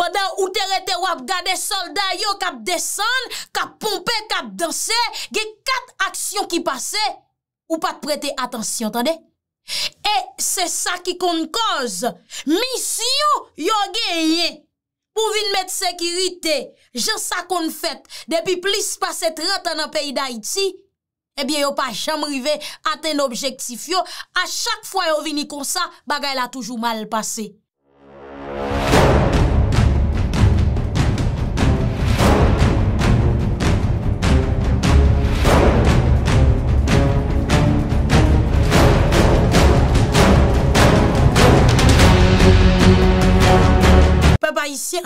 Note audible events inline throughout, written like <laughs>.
Badan ou te rete wap gade solda yo kap desen, kap pompe, kap danse, ge kat aksyon ki pase, ou pat prete atansyon, tande? E se sa ki kon koz, misi yo, yo genye, pou vin met sekirite, jan sa kon fet, depi plis pase tre tan an peyi da iti, ebyen yo pa chamrive aten objektif yo, a chak fwa yo vini kon sa, bagay la toujou mal pase.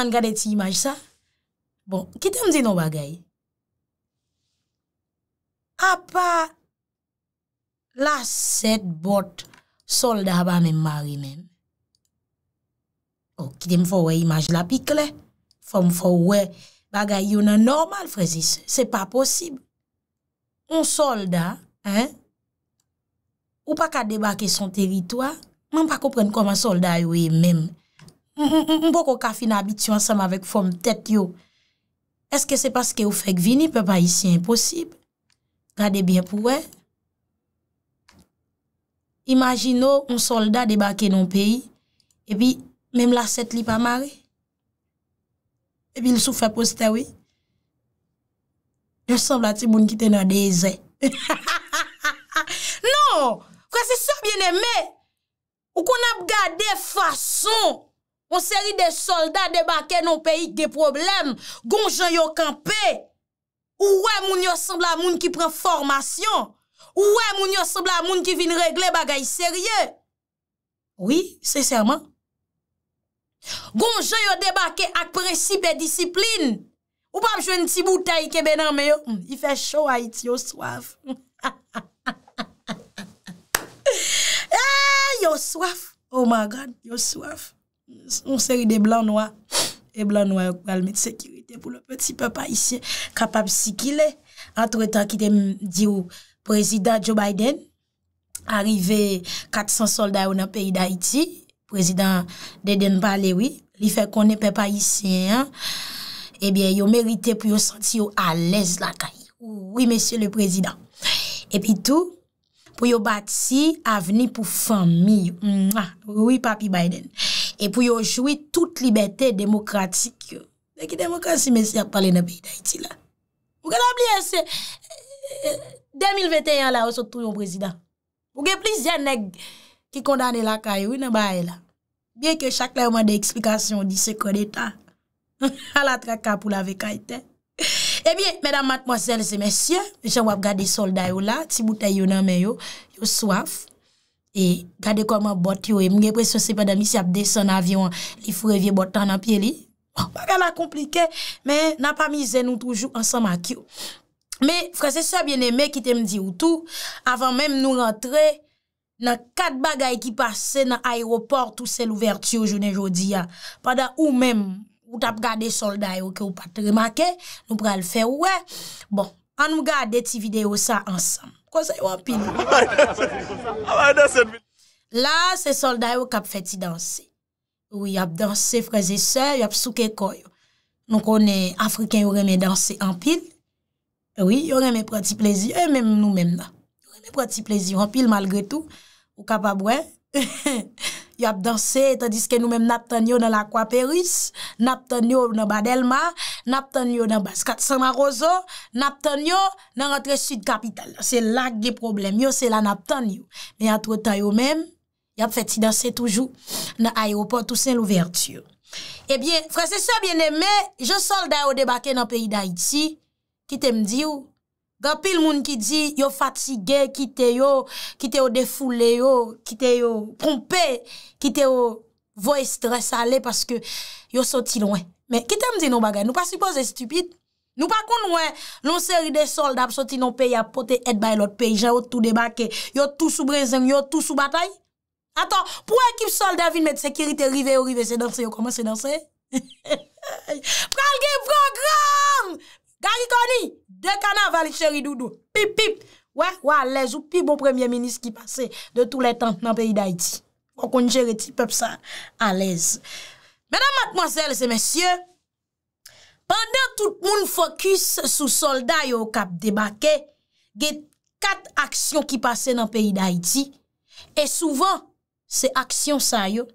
an gade ti imaj sa. Bon, kite m zi nou bagay? A pa la set bot solda aban men mari men. Oh, kite m fò wè imaj la pik lè. Fò m fò wè bagay yon an normal frezi. Se pa posib. Un solda ou pa ka debake son teritwa, man pa koupren koman solda yon men Mbo ko kafi nabiti ansem avèk fòm tèt yo, eske se paske ou fek vini, pe pa yisi yon posib, gade bie pou wè. Imagino, un soldat debake non peyi, epi, mèm la set li pa mare, epi, l sou fè postè wè. Nè san, la ti moun ki te nan dey zè. <laughs> Non, kwa se so bie nèmè, ou kon ap gade fason, On seri de soldat debake nou peyik de problem. Gonjan yo kampe. Ou wè moun yo sembla moun ki pren formasyon. Ou wè moun yo sembla moun ki vin regle bagay serye. Oui, sè serman. Gonjan yo debake ak precipe disipline. Ou pap jwen ti boutay ke benan meyo. Hmm, I fè chow a iti yo swaf. <laughs> Eh, yo swaf. Oh my God, yo swaf. On seri de blan noa E blan noa yo kwa alme de sekirite Pou le peti pepa isi Kapap si ki le Antre tan ki te di ou Prezident Joe Biden Arrive 400 solday ou nan peyi da iti Prezident Deden Balewi Li fe konen pepa isi Ebyen eh yo merite Pou yo senti yo alez la kayi Ouwi mesye le prezident E pi tou Pou yo bati aveni pou fami Ouwi papi Biden pou euh, <laughs> eh yo choui tout libetè demokratik yo. Lè ki demokrasi mè si ap pale nè beyi da iti la. Mwè gen ap liye se, 2021 la ou so tou yon prezident. Mwè gen plis gen neg ki kondane lakay yo, yon nè baye la. Bien ke chak lè ou man de eksplikasyon di sekon etan, ala traka pou la vekayte. E bien, mè dam matmo sel se mè si, jè wap gade solday yo la, ti bouteye yo nan men yo, yo swaf. E gade koman bot yo e mge presyon se pa da misi ap desen avyon li fure vie bot tan nan piye li. Oh, Baga la komplike, men na pa mize nou toujou ansan mak yo. Men, frasesa bieneme ki te mdi ou tou, avan menm nou rentre, nan kat bagay ki pase nan aeroport ou sel ouvert yo jounen jodi ya. Pada ou menm, ou tap gade solday ou ke ou patre mak e, nou pral fe ou e. Bon, an nou gade ti video sa ansan. La, se solday ou kap feti danse. Ou yap danse freze se, yap souke koyo. Nou konen Afrikan ou reme danse anpil. Ou reme prati plezi, ou reme nou men la. Ou reme prati plezi anpil malgre tou. Ou kap abwen. <laughs> yo ap danse, tadiske nou menm nap tanyo nan lakwa Peris, nap tanyo nan Badelma, nap tanyo nan Baskat San Marozo, nap tanyo nan rentre Sud Kapital. Se lage problem, yo se la nap tanyo. Men ya trotan yo menm, yo ap feti danse toujou, nan ayropot ou sen l'ouverture. Ebyen, frasesa bienemme, je solda yo debake nan peyi da iti, ki tem diyo, Gapil moun ki di yo fatige, kite yo, kite yo defule yo, kite yo pompe, kite yo voye stres ale paske yo soti lwen. Men kite m di nou bagay, nou pa suppose stupit. Nou pa kon lwen, lonseri de sold ap soti nou pey apote et bay lot pey, jan yo tou debake, yo tou sou brezeng, yo tou sou batay. Atan, pou ekip solde avin met sekirite rive yo rive se dansen yo, koman se dansen? <laughs> Pral gen program! Gari koni! Jè kana vali chèri doudou. Pip, pip, wè wè alèz ou pip bon premier menis ki pase de tout lè tant nan peyi d'Haïti. Mwen konjère ti pep sa alèz. Mèdam matmozèl zè mèsyè, pandan tout moun fokus sou solda yo kap debake, gen kat aksyon ki pase nan peyi d'Haïti e souvan se aksyon sa yo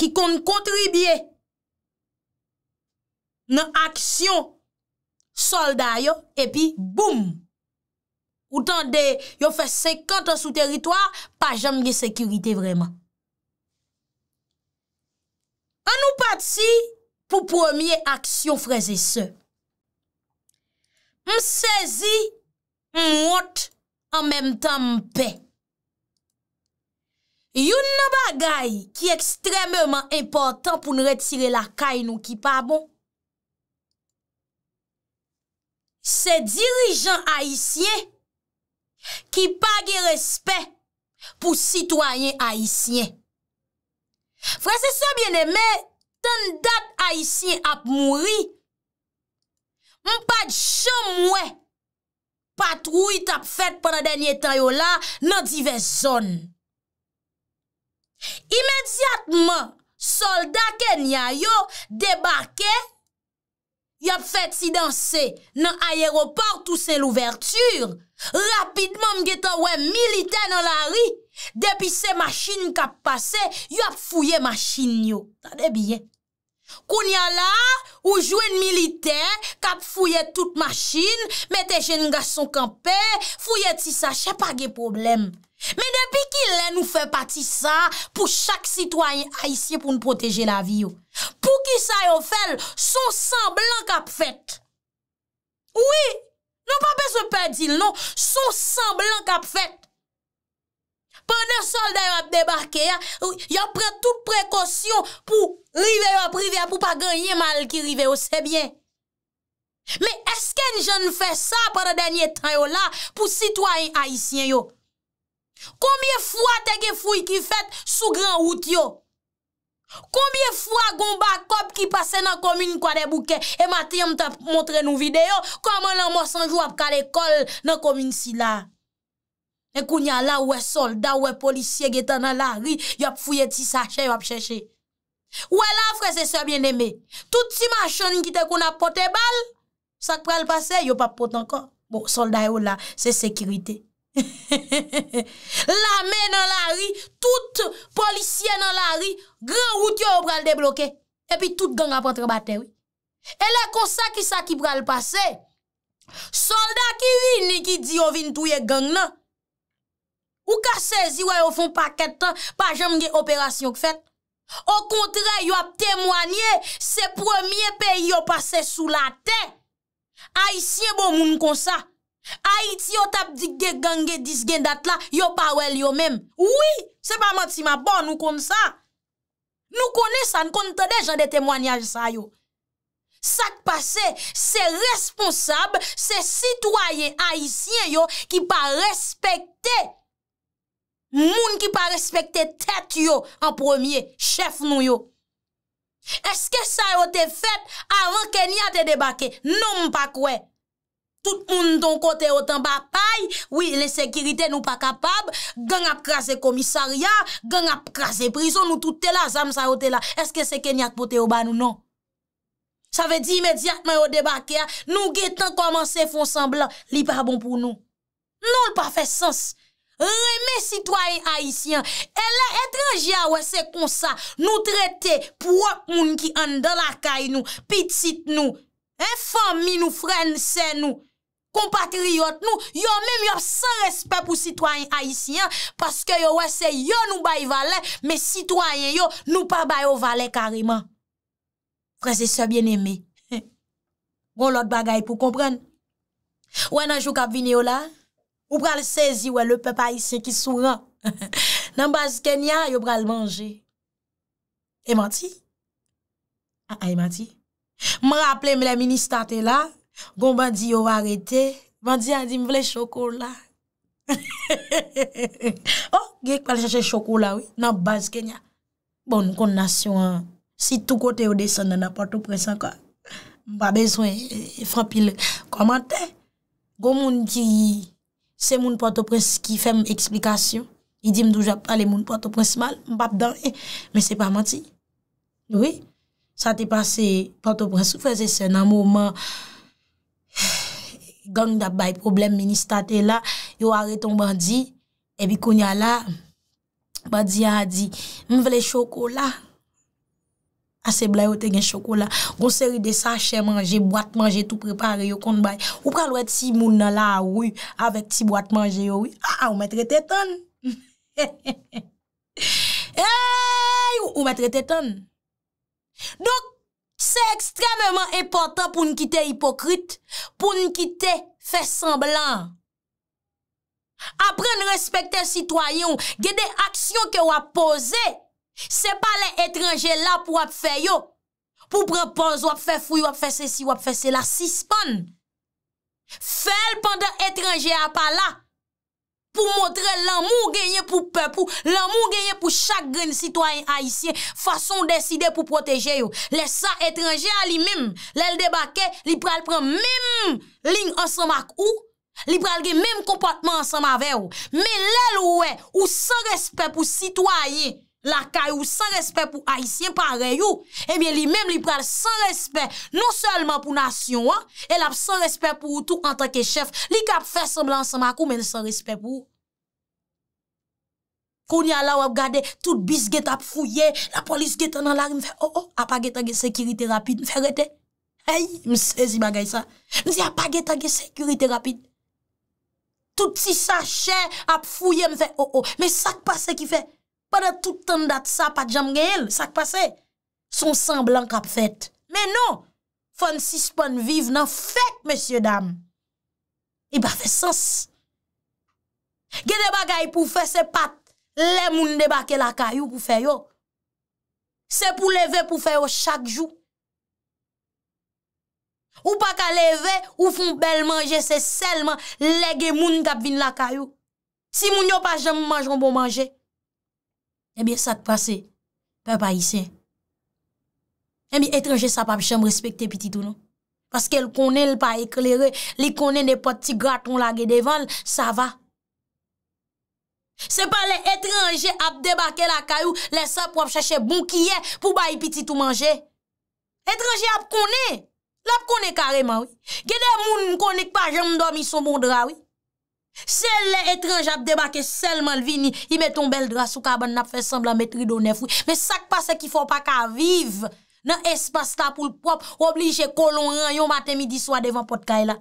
ki kon kontribye nan aksyon Solda yo, epi boum. Ou tan de yo fè 50 an sou teritwa, pa jam gè sekurite vreman. An nou pat si pou premier aksyon freze se. M sezi, m wot, an menm tan m pe. Yon naba gay ki ekstrememan important pou nou retire la kay nou ki pa bon. Se dirijan haisyen ki page respet pou sitwayen haisyen. Frase so bien eme, tan dat haisyen ap mouri, mou pat jom mwe pat wite ap fet para denye tayo la nan dive zon. Imediatman solda kenyayo debake, Yop fèt si dansè nan ayeroport ou sen l'ouverture, rapidman mge ta wè militè nan la ri, depi se machin kap pase, yop fouye machin yo. Tade biye. Koun ya la, ou jwen militè, kap fouye tout machin, mette jen nga son kampe, fouye ti sa, chè pa ge probleme. Men depi ki lè nou fè pati sa pou chak sitwanyen haisyen pou nou poteje la vi yo. Pou ki sa yo fèl, son san blan kap fèt. Ouwi, nou pa pe se pèdil, non, son san blan kap fèt. Pwè nè soldè yo ap debakè, yo prè tout prekosyon pou rive yo ap rive yo, pou pa ganyen mal ki rive yo, se bè. Men eske njè nou fè sa pwè rè denye tan yo la pou sitwanyen haisyen yo. Koumye fwa tege fwi ki fet sou gran wout yo? Koumye fwa gomba kop ki pase nan komine kwa de bouke? E mati yon te ap montre nou video Kouman lan monsan jou ap kal ekol nan komine si la? E kounya la ouwe solda ouwe polisiye getan nan la ri Yop fwiye ti sache yop cheche Ouwe la frese se bieneme Touti masyon yon kite kouna pote bal Sak prel pase yop ap pote anka Bon solda yo la se sekirite <laughs> la men nan la ri tout polisye nan la ri gran wout yo w pral debloke epi tout gang apotre bate e la konsa ki sa ki pral pase solda ki vi ni ki di yo vin touye gang nan ou ka sezi wè yo fon paket pa jam gen operasyon k fèt o kontre yo ap temwanye se premier peyi yo pase sou la te a isye bon moun konsa Haiti yo tap di gen gen gen dis gen dat la, yo pa wèl yo mèm. Oui, se pa mati ma bon nou kon sa. Nou konè sa, nou kon te dejan de temwanyal sa yo. Sak pase, se responsab, se sitwayen Haitien yo ki pa respekte. Moun ki pa respekte tèt yo an pwemye, chef nou yo. Eske sa yo te fèt avan Kenya te debake, nou mpak wè. Tout moun ton kote otan bapay, oui, le sekirite nou pa kapab, gen apkaze komisaria, gen apkaze prizon nou toutela, zam sa otela. Eske se kenyak pote oba nou, non? Sa ve di imediat mwen o debake ya, nou ge tan komanse fon semblan, li pa bon pou nou. Non l pa fe sens. Rime sitwaye haisyen, ele etreja we se konsa, nou trete pou ap moun ki an de la kay nou, pitit nou, e fami nou frense nou, kompatriyot nou, yo mèm yo sè respèp ou sitwany aisyen, paske yo wè sè yo nou bay valè, mè sitwanyen yo nou pa bay ou valè karima. Fransè sè bienemè. Gon <laughs> lòt bagay pou kompren. Wè nanjou kap vini yo la, ou pral sezi wè lè pep aisyen ki sou ran. Nan <laughs> baz kenya yo pral manje. Eman ti? A, ah, a, ah, eman ti? Mè rappelè mè la mini statè la, Gon ban di yo varete, ban di an di m vle chokola. <laughs> Oh, genk pal chache chokola, wè, nan baz kenya. Bon, kon nasyon an, si tou kote yo desen nan apatopresan ka, m pa bezwen eh, eh, frampil komante. Gon moun ki, se moun apatopresan ki fèm eksplikasyon, yi di m doujap pale moun apatopresman, m pap dan, mè se pa manti. Oui, sa te pase apatopresan, fè se nan mouman mouman. <sighs> gang dap bay problem meni staten la, yo are ton bandi, ebi konya la, bandi a di, mwen vle chokola, ase bla yo te gen chokola, konseri de sachet manje, boat manje, tou prepare yo kon bay, ou pralwe ti moun na la a wuy, avek ti boat manje yo wuy, a ah, a ah, ou metre tetan, <laughs> he he he, eee, ou metre tetan, dok, Se ekstrememan epotan pou n'kite hipokrite, pou n'kite fe semblan. Apre n'respecte sitwayon, ge de aksyon ke wap pose, se pa le etranje la pou wap fe yo. Pou prepoz wap fe fuy, wap fe se si, wap fe se la, sispan. Fel pande etranje a pa la. pou montre l'amou genye pou pepou, l'amou genye pou chak genye sitwayen haisyen, fason deside pou proteje yo. Lesa etranje a li mim, lèl debake, li pral pran mim ling ansamak ou, li pral genye mim kompatman ansamave yo. Mè lèl ouè, ou sa respet pou sitwayen. La kay ou san respèp pou haïsien, pare you, e eh miè li mèm li pral san respèp, nou sèlman pou nasyon, e lap san respèp pou ou tou an takè chef, li kap fè sèmblan sa makou, men san respèp pou ou. Kouni ala wap gade, tout bis get ap fouye, la polis get anan lari, mwen fè, o, o, ap agetage sekirite rapide, mwen fè rete, ay, mwen sezi bagay sa, mwen sezi ap agetage sekirite rapide, tout si sa chè, ap fouye, mwen fè, o, o, mwen sak pa se ki fè, pa da tout tan dat sa pat jam gen el, sak pase, son san blan kap fet. Men nou, fon sis pon viv nan fet, mesye dam, i ba fe sens. Ge de bagay pou fe se pat, le moun de bake lakayou pou fe yo. Se pou leve pou fe yo chak jou. Ou pa ka leve, ou fon bel manje, se selman lege moun kap vin lakayou. Si moun yo pa jam manjon pou manje, Emi, eh sa te pase, pa pa yise. Emi, etranje sa pa jom respecte pititou nou. Paske l konen l pa eklere, li konen de poti graton la gedevan, sa va. Se pa le etranje ap debake la kayou, le sa pou ap chache bon kiye pou bayi pititou manje. Etranje ap konen, l ap konen kareman, oui. Gede moun m konen pa jom do miso moudra, oui. Se le etranj ap debake selman l vini, ime ton bel dra sou ka ban nap fe sembla metri donen fwi. Me sak pa se ki fwa pa ka vive, nan espasta pou l pop, oblije kolon ran yon maten midi swa devan potkay e la.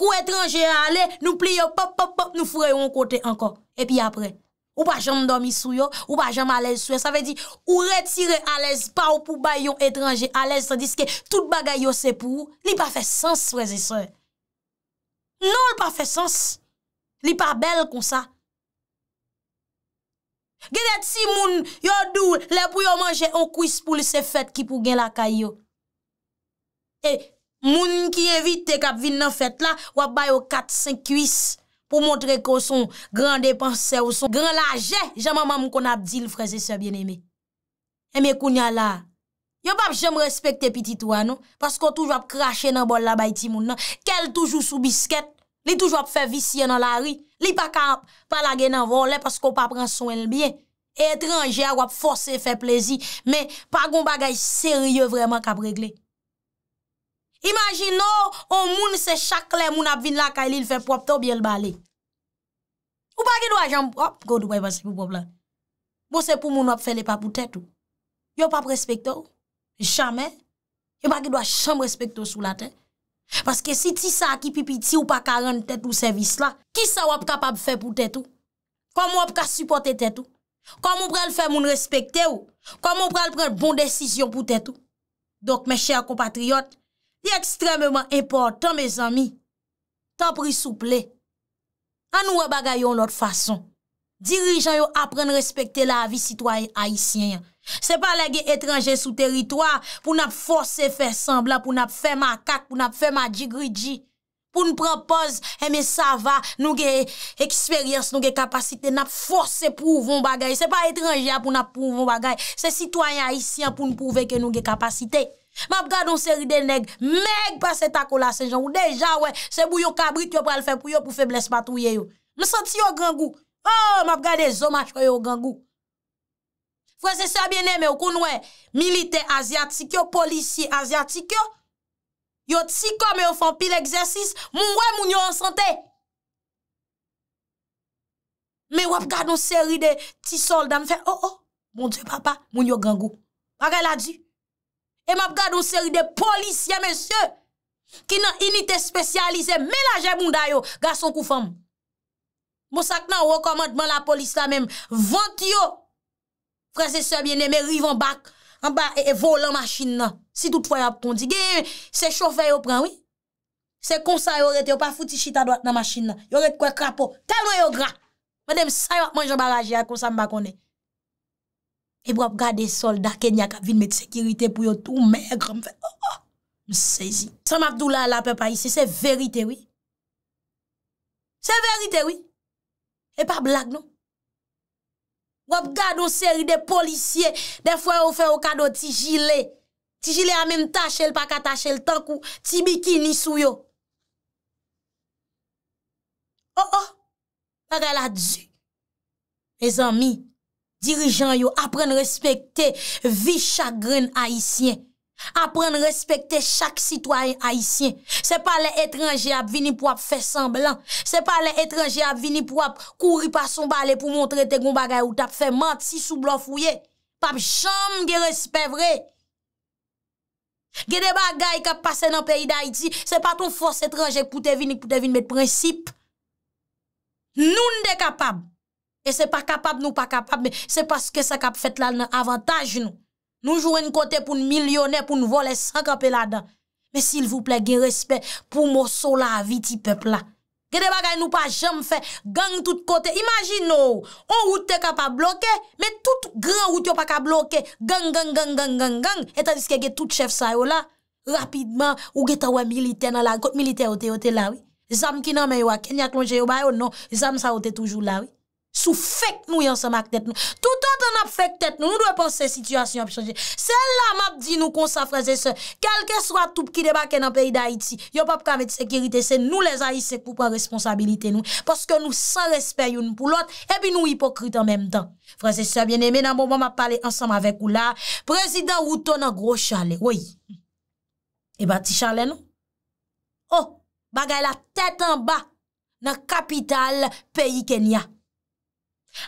Kou etranje ale, nou pli yo pop pop pop, nou fwe yo yon kote anko. E pi apre, ou pa jam domi sou yo, ou pa jam alez sou yo, sa ve di ou retire alez pa ou pou bay yon etranje alez, sa diske tout bagay yo se pou, li pa fe sens freze sou yo. Non l pa fè sens. Li pa bel kon sa. Gèdè tsi moun yo dou lè pou yo manje an kouis pou li se fèt ki pou gen la kayo. E moun ki invite kap vin nan fèt la wap bayo kat sen kouis pou montre kon son grandè panse ou son grand la jè. Jè maman mou kon abdil freze se bien eme. Eme koun ya la. Yo pap jem respecte piti tou anou, paskou touj wap krashe nan bol la bayti moun nan, kel toujou sou bisket, li touj wap fe visye nan la ri, li pa ka palage nan volen paskou pa pran son el bien, etranje wap fose fe plezi, men pa goun bagay serye vreman kap regle. Imagin nou, ou moun se chakle moun ap vin la kaili, l fe prop to biel bale. Ou pa ki dwa jem prop, goun dwe vase pou pop lan, bo se pou moun wap fe le pap ou tet ou, yo pap respecte ou, Jamen, yon pa ki do a chanm respekto sou la ten. Paske si ti sa akipipi ti ou pa karen tet ou servis la, ki sa wap kapab fe pou tet ou? Kom wap ka supporte tet ou? Kom wap prel fe moun respekte ou? Kom wap prel pren bon desisyon pou tet ou? Dok, men chèr kompatriot, li ekstrememan importan, men zami, tan pri souple, an nou wap bagay yon lot fason. Dirijan yon apren respekte la avi sitwa ayisyen yon. Se pa lege etranje sou teritoa pou nap force fe sembla, pou nap fe makak, pou nap fe madjigridji. Pou nou prepoz, eme eh, sa va, nou ge eksperyans, nou ge kapasite, nap force pou voun bagay. Se pa etranje pou nap pou voun bagay, se sitwanyan isyan pou nou pouve ke nou ge kapasite. Map gade on seri de neg, meg pa se takola se jan ou. Deja we, se bou yo kabrit yo pral fe pou yo pou fe bles patou ye yo. Me santi yo gangou. Oh, map gade zomach koyo yo gangou. Fwese sa bine mè ou kon wè, milite asyatik yo, polisi asyatik yo, yo ti kon mè ou fon pil eksersis, moun wè moun yo an sante. Mè wap gad nou seri de ti soldan, mwen fè, oh oh, moun dje papa, moun yo gangou. Wakè la di? E map gad nou seri de polisi ya mè syo, ki nan inite spesyalize, mè la jè moun dayo, gason kou fèm. Mousak nan wakomandman la polisi la mèm, vant yo, Fransè sè bienè mè riv an bak, an bak e vol an masjin nan. Si tout fwa y ap tondi, gen, se chofè yo pran, wè? Se konsa yo rete, yo pa fouti chita doat nan masjin nan. Yo rete kwa krapò, tel wè yo gra. Mwenè m sa yo ap manj an barajè, konsa m bak konè. E bwa ap gade solda, kenyak ap vin met sekirite pou yo tou mèk, ram fè, oh, oh, m sezi. Sè m ap dou la lape pa yisi, sè verite wè. Sè verite wè. E pa blag nou. Wop gado seri de polisye, de fwe ou fe ou kado ti jile. Ti jile a menm tache l pa ka tache l tankou, ti bikin ni sou yo. O, oh, o, oh. taga la dju. E zami, dirijan yo, apren respekte, vi chagren haisyen. Aprende respekte chak sitwayen haisyen Se pa le etranje ap vini pou ap fe semblan Se pa le etranje ap vini pou ap kouri pa son bale pou montre te goun bagay ou tap fe manti sou blof ouye Pap chanm ge respevre Ge de bagay kap pase nan peyi da iti Se pa ton fos etranje koute vini koute vini met prinsip Nou n de kapab E se pa kapab nou pa kapab Se pa se ke sa kap fete la nan avantaj nou Noujoure n kote pou n milyonè, pou n vole sakapè la dan. Mè s'il vous plè gen respè pou mòsò la aviti pepl la. Gede bagay nou pa jèm fè, gang tout kote. Imagine nou, an woutè ka pa bloke, mè tout gran woutè yo pa ka bloke. Gang, gang, gang, gang, gang, gang. Etadiske gen tout chef sa yo la. Rapidman, ou gen ta wè milite nan la. Kot milite yo te yo te la, wè. Zam ki nan mè yo a kenyak lonje yo bayo, no. Zam sa yo te toujou la, wè. Sou fèk nou yon sema ak tèt nou. Tout an ap fèk tèt nou. Nou dwe pan se situasyon ap chanje. Se la mat di nou konsa, frézè sè. Kelke swa toup ki debake nan peyi da Haiti. Yo pap kame di sekirite. Se nou les Haiti se koupan responsabilite nou. Paske nou san respè yon pou l'ot. Ebi nou hipokrite an menm dan. Frézè sè, bien eme nan bon bon ma pale ansama vek ou la. Prezident Woutou nan gro chale. Woy. Eba ti chale nou? Oh, bagay la tèt an ba. Nan kapital peyi Kenya.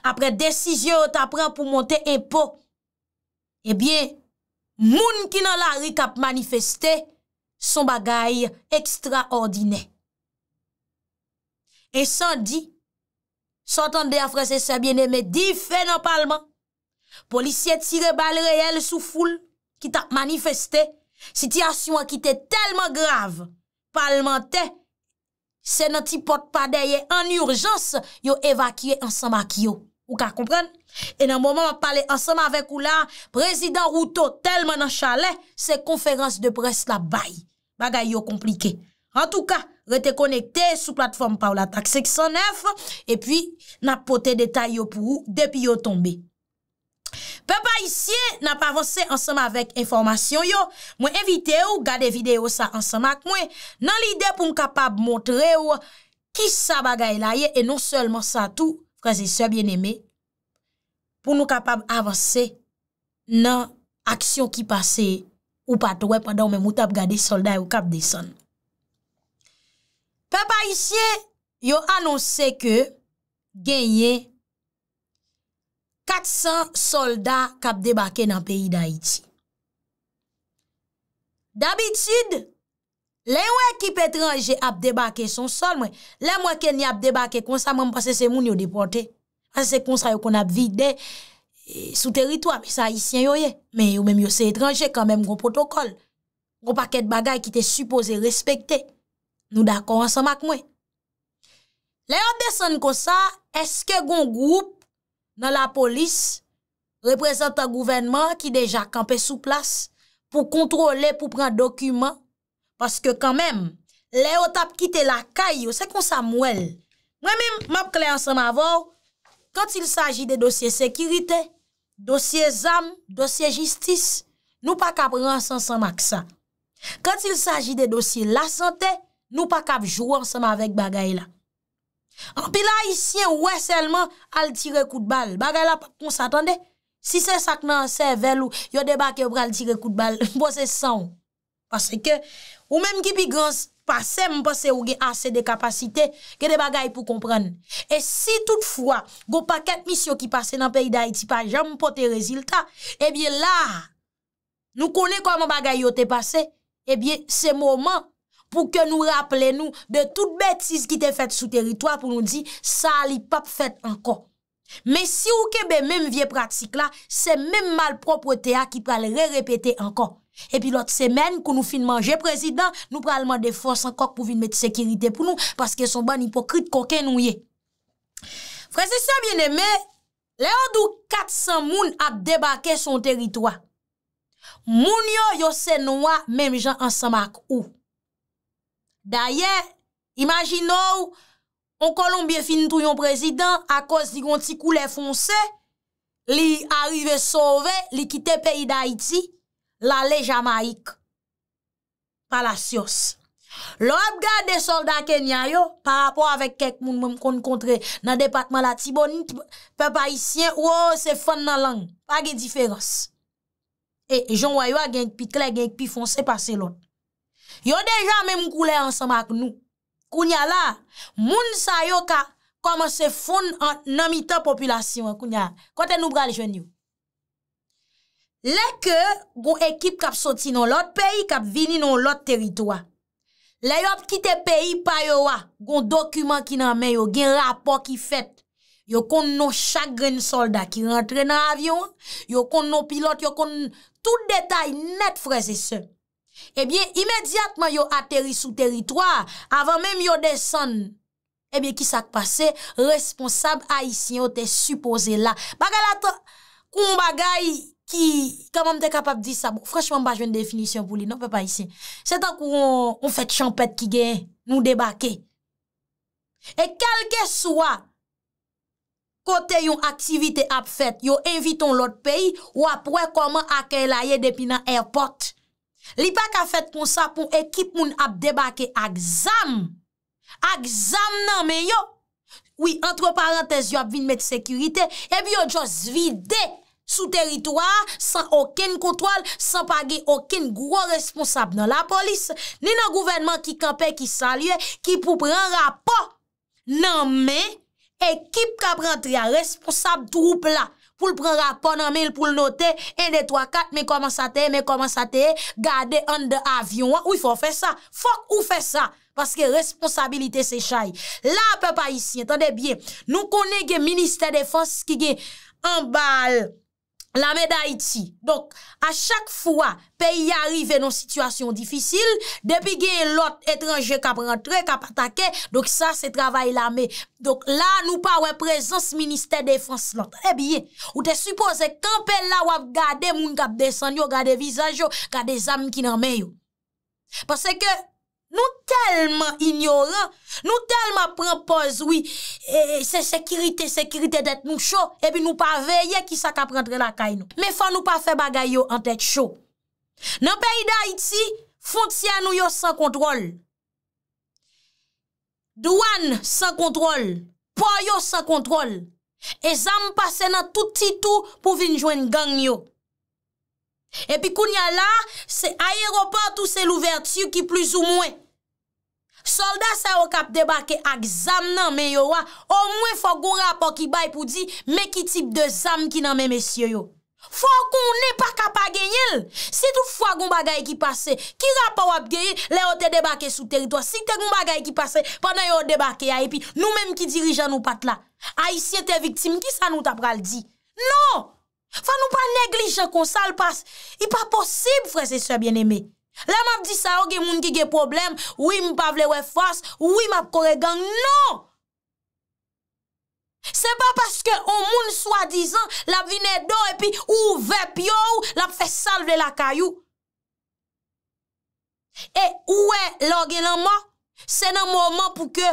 apre desi je ou ta pran pou monte e po, e eh bien, moun ki nan la rik ap manifestè, son bagay ekstra ordine. E san di, san tan de a frase se biene me di fè nan palman, polisye tire bal reyèl sou foul ki ta manifestè, siti asywa ki te telman grav palman te, Se nan ti pot pa deye an urjans, yo evakye ansama ki yo. Ou ka kompren? E nan mouman wap pale ansama avek ou la, Prezident Routo telman an chale, se konferans de pres la bay. Bagay yo komplike. An tou ka, rete konekte sou platforme pa ou la tak 609, e pi nan pote detay yo pou ou depi yo tombe. Pe pa isye nan pa avanse ansama vek informasyon yo, mwen evite ou gade videyo sa ansama, mwen nan lide pou nou kapab montre ou ki sa bagay la ye, e non selman sa tou, prezise bieneme, pou nou kapab avanse nan aksyon ki pase ou patowe padan mwen moutab gade solday ou kap desan. Pe pa isye yo anonse ke genye 400 soldat kap debake nan peyi da Iti. D'abitid, le yon ekip etranje ap debake son sol mwen. Le mwen ken ni ap debake konsa mwen pasese moun yon deporte. Ase konsa yon kon ap vide e, sou teritwa, misa isyen yoye. Men yon men yose etranje, kan men yon protokol. Yon paket bagay ki te suppose respekte. Nou d'akor ansan mak mwen. Le yon desen konsa, eske yon group nan la polis, reprezentan gouvenman ki deja kampe sou plas, pou kontrole, pou pran dokumen, paske kanmem, le o tap kite la kayo, se kon sa mwel. Mwen mim map kle ansan ma vò, kantil saji de dosye sekirite, dosye zam, dosye jistis, nou pa kap ren ansan san mak sa. Kantil saji de dosye la sante, nou pa kap jou ansan ma vek bagay la. An pi la, isyen wè selman al tire kout bal. Bagay la, on s'atande, si se sak nan se vel ou yo deba ke wè al tire kout bal, <laughs> mwen se san. Pase ke, ou menm ki pi grans pase, mwen pase ou gen ase de kapasite, gen de bagay pou kompran. E si toutfwa, go paket misyo ki pase nan peyi da iti pa, jan mwen pote rezilta, ebyen la, nou kone koman bagay yo te pase, ebyen se mouman, pou ke nou rappele nou de tout betis ki te fet sou teritwa pou nou di, sa li pap fet ankon. Men si ou kebe menm vie pratik la, se menm malpropre te a ki pralerepeten ankon. E pi lot semen, kou nou fin manje, prezident, nou pralman defons ankon pou vin met sekirite pou nou, paske son ban hipokrit koken nou ye. Prezident, bien eme, le an dou 400 moun ap debake son teritwa, moun yo yo se nou a menm jan ansamak ou. Da ye, imajin nou, on Kolombie finitou yon prezident akos di gonti koule fonse, li arrive sove, li kite peyi da iti, la le Jamaik. Palasyos. Lo ap gade de soldat Kenya yo, pa rapor avek kek moun moun kon kontre nan departman la tibonit, pe pa isyen, wou, se fon nan lang, pa ge diferos. E, jon wanyo a genk pi kle, genk pi fonse pa se lot. Yo deja men mkoule ansama ak nou. Kounya la, moun sa yo ka koman se fon nan mitan populasyon. Kounya la, kote nou brale jwen yo. Le ke, goun ekip kap soti nan lot peyi, kap vini nan lot teritwa. Le yo ap kite peyi pa yo wa, goun dokumen ki nan men yo, gen rapor ki fet, yo kon nou chagren solda ki rentre nan avyon, yo kon nou pilot, yo kon tout detay net freze sep. Ebyen, eh imediatman yo ateri sou teritwa, avan menm yo desan, ebyen, ki sak pase, responsab a isi yo te suppose la. Bagal ata, kou m bagay ki, kaman te kapap di sa, fransman m bajwen definisyon pou li, nan pe pa isi. Se tan kou on fet champet ki gen, nou debake. E kalke swa, kote yon aktivite ap fet, yo inviton lot peyi, ou apwe koman ake la ye depi nan airport. Li pa ka fet kon sa pou ekip moun ap debake ak zam. Ak zam nan men yo. Oui, entre parenthèse, yo ap vin met sekurite. Ebi yo jos vide sou teritoar san oken kontwal, san page oken gwo responsab nan la polis. Ni nan gouvenman ki kampe, ki salye, ki pou pran rapa. Nan men, ekip ka pran tri a responsab troupla. pou l pren rapon an men, pou l note, en de 3-4, men koman sa te, men koman sa te, gade an de avyon an, ou y fò fè sa, fò ou fè sa, paske responsabilite se chay. La pe pa y si, entende bien, nou konen gen minister de fòs ki gen an bal. La me da iti. Donk, a chak fwa, peyi arive non situasyon difisil, depi gen lot etranje kap rentre, kap atake, donk sa se travay la me. Donk la nou pa wè prezons Ministè Défense lot. E biye, ou te suppose kanpe la wap gade moun kap desen yo, gade vizan yo, gade zanm ki nan men yo. Pase ke... Nou telman ignoran, nou telman prempoz, oui, e, e, se sekirite, sekirite det nou chou, epi nou pa veye ki sa ka prendre la kay nou. Me fwa nou pa fe bagay yo an tet chou. Nan peyda iti, fontia nou yo san kontrol. Douan san kontrol, po yo san kontrol. E zanm pase nan touti tout pou vin jwen gang yo. Epi kounya la, se ayeropat ou se louvertu ki plus ou mwen. Soldat sa yo kap debake ak zam nan men yo wa, o mwen fò goun rapò ki bay pou di me ki tip de zam ki nan men mesye yo. Fò koun ne pa kapa genyil. Si tout fò goun bagay ki pase, ki rapò wap genyil, le yo te debake sou teritwa. Si te goun bagay ki pase, pandan yo debake ya epi, nou menm ki dirijan nou pat la. A yisi te viktim, ki sa nou tap ral di? Non! Fò nou pa neglijan kon sal pas. Y pa posib fò se sè bien eme. Lè m ap di sa yo gen moun ki gen problem, wè m pa vle wè fwas, wè m ap kore gang, non! Se pa paske o moun swadizan, la vinè do epi ou vep yo ou, la fe salve la kayou. E ouè lò gen lè mò, se nan mò mò pou ke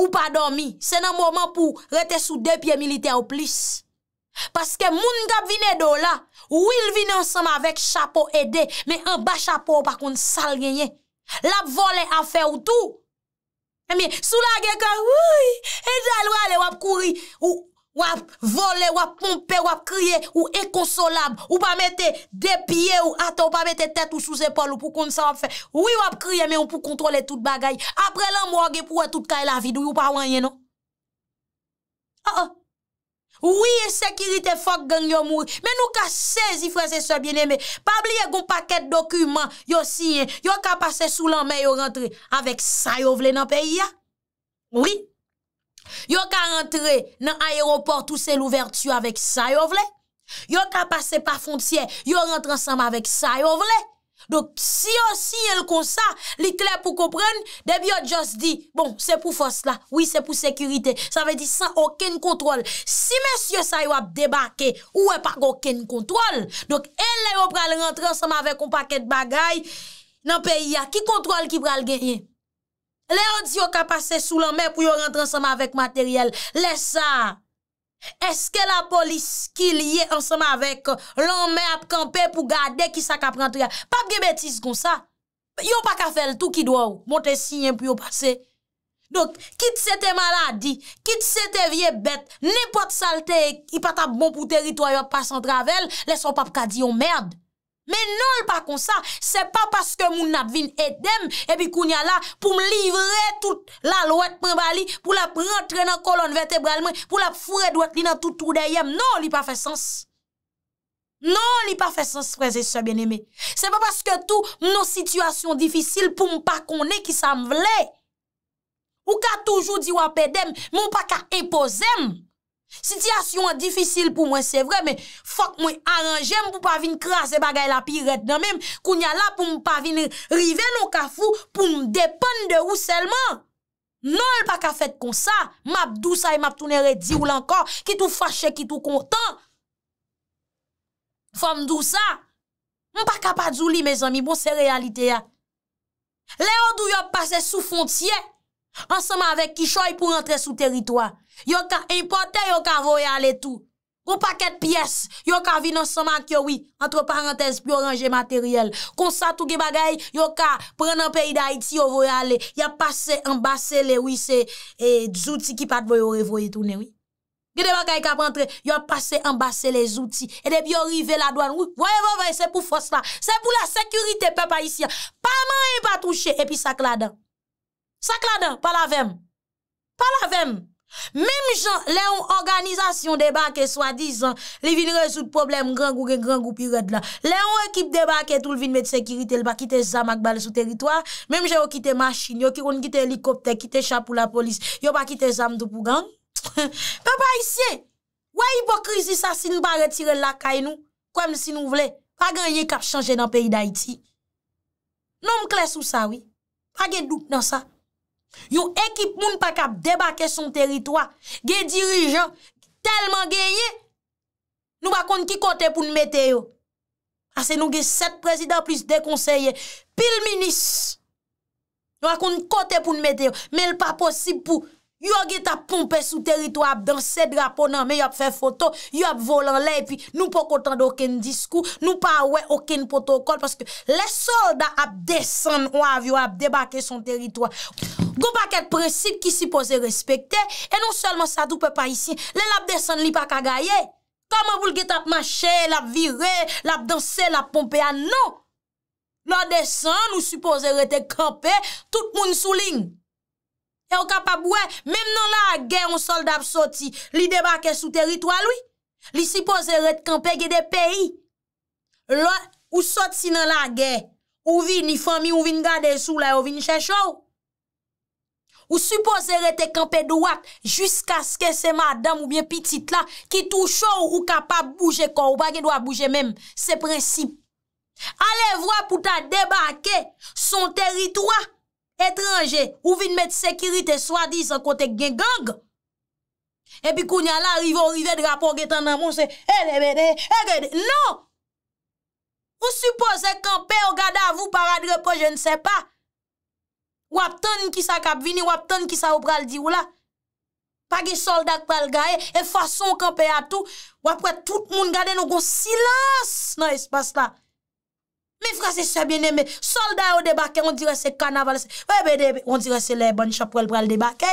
ou pa dormi, se nan mò mò pou rete sou depye milite ou plis. Paske moun gap vine do la, ou il vine ansama vek chapo ede, me an ba chapo ou pa kon sal genye. Lap vole afe ou tou. Emi, sou la gen ka, woui, edal wale wap kouri, ou wap vole, wap pompe, wap kriye, ou ekonsolab, ou pa mette depye, ou ata, ou pa mette tet ou chouse pol, ou pou kon sal wap fe. Ou wap kriye, me ou pou kontrole tout bagay. Apre lan mwa gen pou wap tout kaye la vid, ou yon pa wanyen nou. A, ah, a. Ah. Ouye, sekirite fok gen yon mou, men nou ka sezi fwese sebyen eme, pabliye goun paket dokumen, yon siyen, yon ka pase sou lan men yon rentre avèk sa yon vle nan peyi ya. Ouye, yon ka rentre nan aéroport ou se louvertu avèk sa yon vle, yon ka pase pa fonciè, yon rentre ansam avèk sa yon vle. Dok, si yo sinye l kon sa, li kler pou kompren, debi yo just di, bon, se pou fos la, oui, se pou sekurite, sa ve di san oken kontrol. Si men syo sa yo ap debake, ou e pa goken kontrol, dok, e le yo pral rentran sama avek o paket bagay nan peyi ya, ki kontrol ki pral genye? Le yo di yo ka pase sou lan me pou yo rentran sama avek materyel, lesa... Eske la polis ki liye ansama vek lan mè ap kampe pou gade ki sa ka pran triya. Pap ge betis kon sa. Yo pa ka fel tou ki do ou. Montè sinyen pou yo pase. Donk, kit se te maladi, kit se te vie bet, nepot salte yi pata bon pou teritwayo pasan travel, leso pap ka di yo mèrd. Men nou li pa kon sa, se pa paske moun ap vin edem, epi koun ya la pou m livre tout la louet mwen bali, pou la prentre nan kolon vertebralman, pou la fure dwet li nan tout ou deyem. Non, li pa fe sens. Non, li pa fe sens, preze se ben eme. Se pa paske tou m nou situasyon difisil pou m pa kon e ki sa m vle. Ou ka toujou di wap edem, moun pa ka impozem. Sityasyon an difisil pou mwen se vre, men fok mwen aranje m pou pa vin kras e bagay la pi ret nan menm, kounya la pou m pa vin rive non kafou pou m depan de rousselman. Non l pa ka fet kon sa, m ap dousa e m ap tounere di ou lankan, ki tou fache, ki tou kontan. Fom dousa, m pa ka pa dzouli me zami, bon se realite ya. Le odou yo pase sou fontye. Anseman vek kishoy pou rentre sou teritwa Yo ka impote yo ka voye ale tout Ou paket piyes Yo ka vin anseman ki yo wi Antre parantez pou yo range materyel Konsa tou ge bagay Yo ka pren an peyi da iti yo voye ale Yo pase ambase le Zouti ki pat voye o revoye tout Gede bakay ka prentre Yo pase ambase le zouti E depi yo rive la doan Voye vo vey se pou fos la Se pou la sekurite pepa isi Pa man yon pa touche E pi sak la dan Sak la dan, pa la vem. Pa la vem. Mem jan, le yon organizasyon debake, swa dizan, li vin rezout problem, gran gouren, gran gou piret la. Le yon ekip debake, tout vin met sekiritel, bakite zam ak bal sou teritoar, mem jan yo kite masjin, yo kiroun kite helikopter, kite chapou la polis, yo bakite zam dupou gang. Pe <laughs> pa isye, wè hipokrizi sa sin ba retire lakay nou, kwenm si nou vle, pa gen ye kap chanje nan peyi da iti. Non mkles ou sa wè, pa gen dup nan sa. Yon ekip moun pa kap debake son teritwa Ge dirijan Telman geye Nou bakon ki kote pou mwete yo Ase nou ge set prezident plus dekonseye Pil minis Nou bakon kote pou mwete yo Men l pa posib pou Yon ge tap pompe sou teritwa ap Dans se drapo nan me yon fe foto Yon ap volan le Nou pa kontan doken diskou Nou pa we oken potokol Le solda ap desen wav Yon ap debake son teritwa Ou Gou pa ket precipe ki sipoze respekte, e nou selman sa doupe pa isi, le lap desen li pa kagaye. Kama boul get ap mache, lap vire, lap danse, lap pompe, an nou. La desen nou sipoze rete kampe, tout moun souling. E ou kapabouè, mem nan la agè, ou soldap soti, li debake sou teritwa loui. Li sipoze rete kampe ge de peyi. La, ou soti nan la agè, ouvi ni fami, ouvi ni gade sou, ouvi ni chèchou. Ou suppose rete kampe do ak Juska ske se madam ou bien pitit la Ki tou chou ou kapap bouje kon Ou bagen do ap bouje menm Se prensip Ale vwa pou ta debake Son teritwa etranje Ou vin met sekirite swa diz An kote gen gang E pi koun ya la rive ou rive Drapon eh, eh, eh, getan nan mons E lebe de e lebe de Ou suppose kampe Ou gade avou para drepo Je ne se pa Wap ton ki sa kap vini, wap ton ki sa ou pral di ou la. Page soldak pral gae, e fason kap e atou, wap wè tout moun gade nou kon silas nan espas la. Me frase se biene, me soldak ou debake, on dire se kanaval, eh, on dire se le bon chap pral pral debake.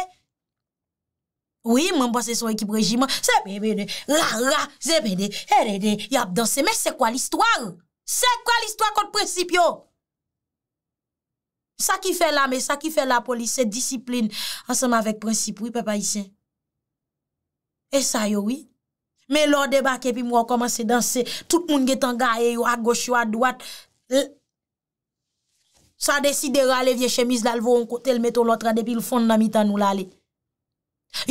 Oui, mwen bwase sou ekip rejiman, se me bebe, la la, se bebe, herede, yap danse, me se kwa l'histoire? Se kwa l'histoire kote precipio? Sa ki fè la me, sa ki fè la polis, se disiplin ansem avèk prinsip wè, pepa Isen. E sa yo wè. Mè lò de bakè pi mwò komanse dansè, tout moun getan ga e yo, a goch yo, a dwat. Sa desidè rale vie chemise la lvo an kote, l meton lò tra depi l fon nan mitan nou lale.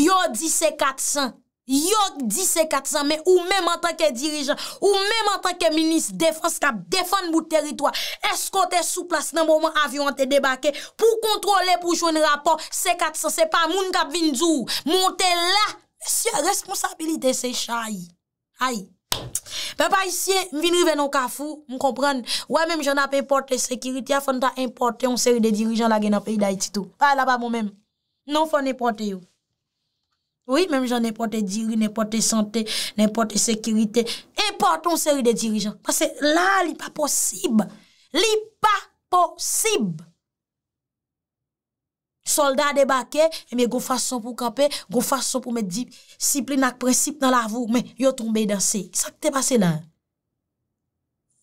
Yo di se katsan. Yo di C-400 men, ou mèm an tanke dirijan, ou mèm an tanke minis, defans kap, defan mout teritwa, eskote sou plas nan moun avyon te debake, pou kontrole pou jwen rapor C-400, se pa moun kap vin djou, moun te la, se responsabilite se chay. Ay, mèm pa isye, vin riven an kafou, mou kompran, wè mèm jen apè importe sekiritya, fèn ta importe yon seri de dirijan la gen an peyi da iti tou. Pè la pa mou mèm, nan fèn importe yon. Oui, même j'en n'importe diri, n'importe santé, n'importe sécurité, n'importe on sèri de dirijan. Parce que là, il n'est pas possible. Il n'est pas possible. Soldats débarqués, mais eh gros façon pour caper, gros façon pour mettre discipline avec principe dans la voie, mais yo tombe dansé. Ça te passe là.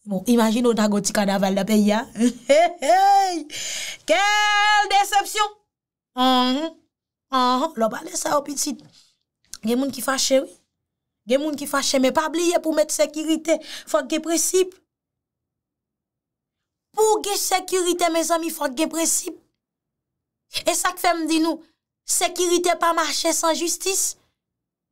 Bon, imagine, on a goti cadavale la paysan. Quelle déception! L'on parle de ça au petit-ci. Gè moun ki fache wè, gè moun ki fache wè, mè pa bliye pou mèt sekirite, fòk gè presip. Pou gè sekirite, mè zami, fòk gè presip. E sak fèm di nou, sekirite pa marchè san justis,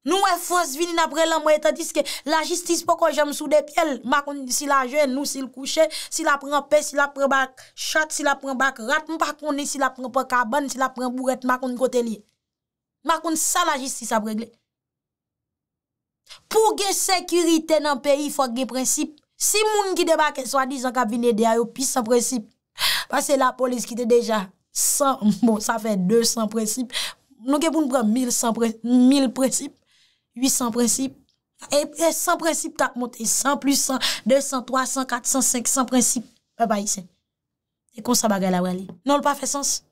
nou mè e fòs vini napre lè mwen etadiske, la justis pou kon jèm sou de pèl, mè kon si la jèm nou si l kouchè, si la pren pè, si la pren bak chat, si la pren bak rat, mè kon si la pren bak aban, si la pren bouret, mè kon kote liye. Mè kon sa la justis ap regle. Pou ge sekurite nan peyi fwa ge prensip, si moun ki debake swa dizan kabine de a yo pis sa prensip, pa se la polis ki te deja 100, <laughs> bon sa fe 200 prensip, nou ke pou nou pre 1000 prensip, 800 prensip, e 100 e prensip ta monti 100 plus 100, 200, 300, 400, 500 prensip, pa pa yi sen. E kon sa bagay la wali. Non l pa fe sens.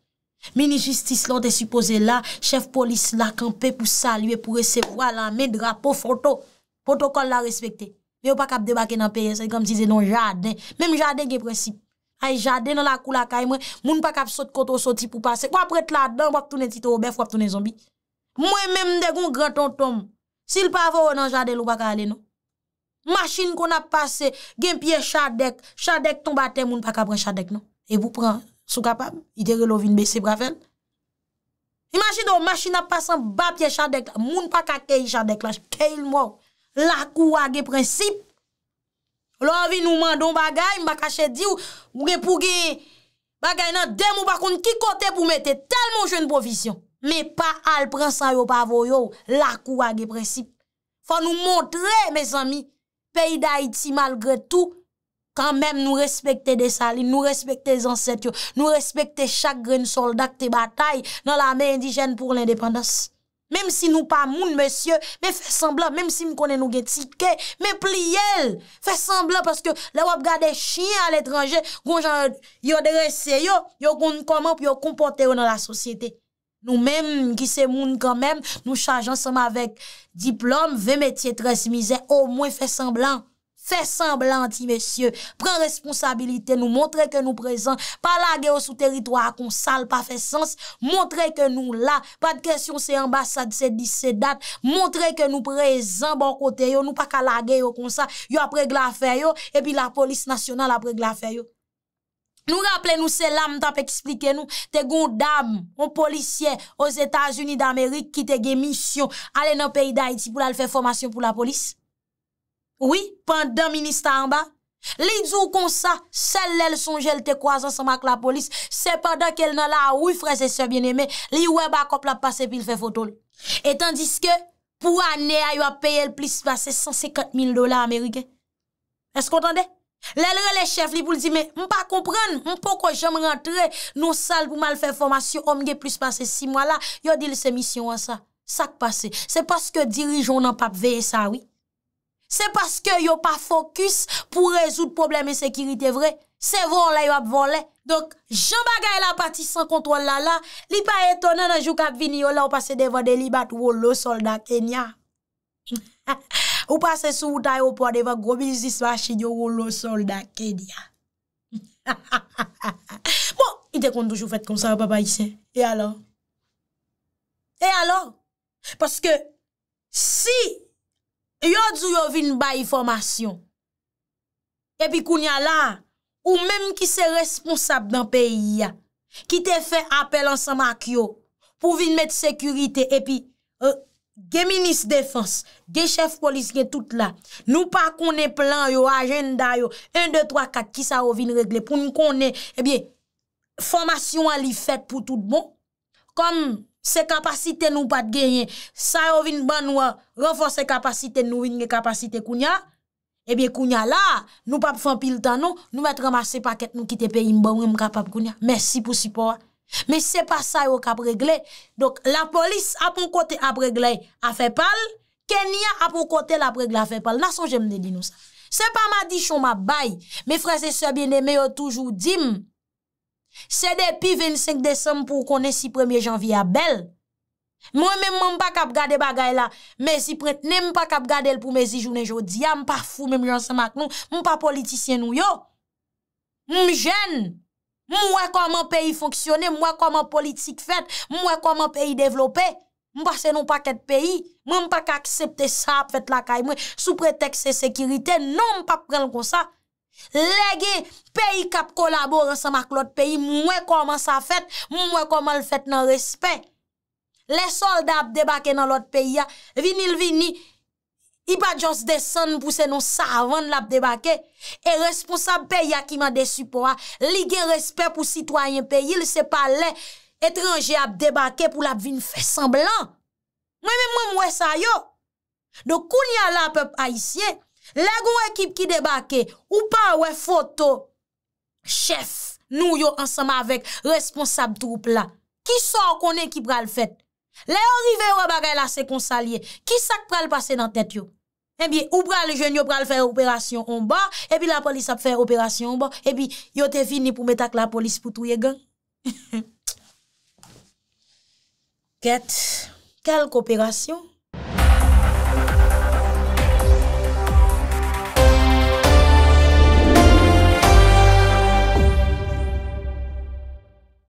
Meni justis lan te suppose la, chef polis la kanpe pou salue, pou resepo la, men drapo foto, protokol la respekte. Men yo pa kap debake nan peye, sa yon kom tize nan jardin. Mem jardin gepresip. Ay, jardin nan la kou la ka, moun pa kap sot koto soti pou pase. Wapre tla dan, wap toune tito wap toune zombi. Mwen men mdegon gran ton tom. Sil pa vò nan jardin, lopak ale nou. Machine kon ap pase, gen piye chadek, chadek ton bate, moun pa kap re chadek nou. E pou pran, sou kapab, idere lovin bese braven. Imagin do, machina pasan, babye chadek la, moun pa kakey chadek la, keyl mwaw, lakou wage prinsip, lovin nou mandon bagay, mbakache diw, mwen pouge bagay nan, dem ou bakoun, ki kote pou mette, tel moun jen profisyon, me pa al prinsay yo pavoy yo, lakou wage prinsip, fa nou montre, mes ami, peyi da iti malgre tou, lakou wage prinsip, Kan mèm nou respekte desali, nou respekte zanset yo, nou respekte chak gren soldat te batay nan la mè indijen pou l'independens. Mèm si nou pa moun, mèsyo, mè fè semblant, mèm si m konen nou gen titke, mè pli yel, fè semblant, paske lè wap gade chien al etranje, yon derese yo, yon konn komanp, yon kompote yo nan la sosyete. Nou mèm ki se moun kan mèm, nou chanjan sèm avèk diplom, ve metye tresmize, o mwen fè semblant. Fè semblanti, mesye, pren responsabilite nou, montre ke nou prezant, pa lage yo sou teritwa akonsal, pa fè sens, montre ke nou la, pa d'kesyon se ambasad, se disedat, montre ke nou prezant, bon kote yo, nou pa ka lage yo konsal, yo apre glafè yo, epi la polis nasyonal apre glafè yo. Nou rapple nou se lam tap eksplike nou, te goun dam, ou polisye, ou etaj uni d'Amerik, ki te gen misyon, ale nan peyi da iti pou la l fè formasyon pou la polis. Ouye, pandan minista anba, li djou kon sa, sel lèl son jèl te kwa zan sa mak la polis, sepadan ke lèl nan la a ouye freze sebyen eme, li ouye bakop la pase pi l fè foto lè. Etandiske, pou anè a yo a peye l plis pase, 150 000 dola Amerike. Esk kontande? Lèl relè chèf li pou l di me, mpa kompran, mpo ko jèm rentre, nou sal pou mal fè formasyon, omge plis pase 6 mwa la, yo di l se misyon an sa. Sak pase, sepase ke dirijon nan pap veye sa, ouye. Se paske yo pa fokus pou rezout probleme sekirite vre. Se von la yo ap von la. Donk, jan bagay la pati san kontrol la la. Li pa etonan anjou kap vini yo la ou pase devan deli bat wolo solda Kenya. <laughs> Ou pase sou ta yo pou adevan gomil zis vashi yo wolo solda Kenya. <laughs> Bon, ite kontoujou fèt konsa wap apa yise. E alon? E alon? Paske si... Yo djou yo vin ba yi formasyon. E pi koun ya la, ou menm ki se responsab dan peyi ya, ki te fe apel ansan mak yo, pou vin met sekurite, e pi, euh, gen minis defans, gen chef polis gen tout la, nou pa konen plan yo, agenda yo, 1, 2, 3, 4, ki sa yo vin regle, pou nou konen, e bi, formasyon a li fet pou tout bon, konen, Se kapasite nou pat genye, sa yo vin banwa, refor se kapasite nou vin kapasite kounya, ebi kounya la, nou pap fan pil tan nou, nou met ramase paket nou kite pe imba wim kapap kounya. Mersi pou sipon. Me se pa sa yo kap regle, dok la polis apon kote apregle afe pal, kenya apon kote apregle afe pal. Nason jemne di nou sa? Se pa ma di chon ma bay, me freze se biene me yo toujou dim, Se depi 25 Desem pou konen si 1 janvye ya bel. Mwen men mwen pa kap gade bagay la. Mezi pretene mwen pa kap gade el pou mezi jounen jodi. Mwen pa fou men mwen janse mak nou. Mwen pa politisyen nou yo. Mwen mwen jen. Mwen mwen koman peyi fonksyone. Mwen mwen koman politik fet. Mwen mwen koman peyi devlope. Mwen pa se non pa ket peyi. Mwen mwen pa ka aksepte sa ap fet la kay mwen. Sou pretex se sekirite. Non mwen pa pren kon sa. Le gen peyi kap kolabor ansan mak lot peyi mwen koman sa fèt, mwen mwen koman l fèt nan respè. Le solda ap debake nan lot peyi ya, vini l vini, i pa djon se desen pou se non sa avan l ap debake, e responsab peyi ya ki man de supo a, li gen respè pou sitwayen peyi, le se pa le etranje ap debake pou l ap vin fè semblan. Mwen mwen mwen mwen sa yo, do koun ya la pep haisyen, Le goun ekip ki debake, ou pa wè foto, chef, nou yo ansama avèk responsab troup la, ki sor konen ki pral fèt? Le orive ou wè bare la sekonsalye, ki sak pral pase nan tèt yo? Ebi, eh ou pral jen yo pral fèr operasyon onba, ebi la polis ap fèr operasyon onba, ebi yo te fini pou metak la polis pou touye gen. <laughs> Kèt, kelk operasyon?